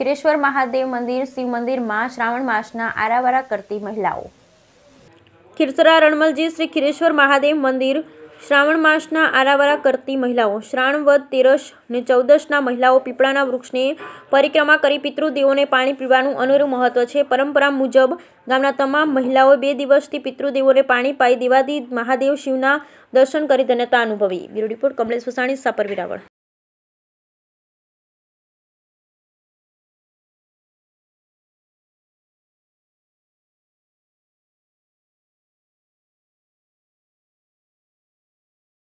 ખીરેશ્વર મહાદેવ મંદિર શિવ મંદિરમાં શ્રાવણ માસના આરાવારા કરતી મહિલાઓ ખીરસરા રણમલજી શ્રી ખીરેશ્વર મહાદેવ મંદિર શ્રાવણ માસના આરાવારા કરતી મહિલાઓ શ્રાવણ વધ તેરસ ને ચૌદસના મહિલાઓ પીપળાના વૃક્ષને પરિક્રમા કરી પિતૃદેવોને પાણી પીવાનું અનેરું મહત્વ છે પરંપરા મુજબ ગામના તમામ મહિલાઓ બે દિવસથી પિતૃદેવોને પાણી પાઈ દેવાથી મહાદેવ શિવના દર્શન કરી ધન્યતા અનુભવી બ્યુરો રિપોર્ટ કમલેશ વસાણી સાપર વિરાવળ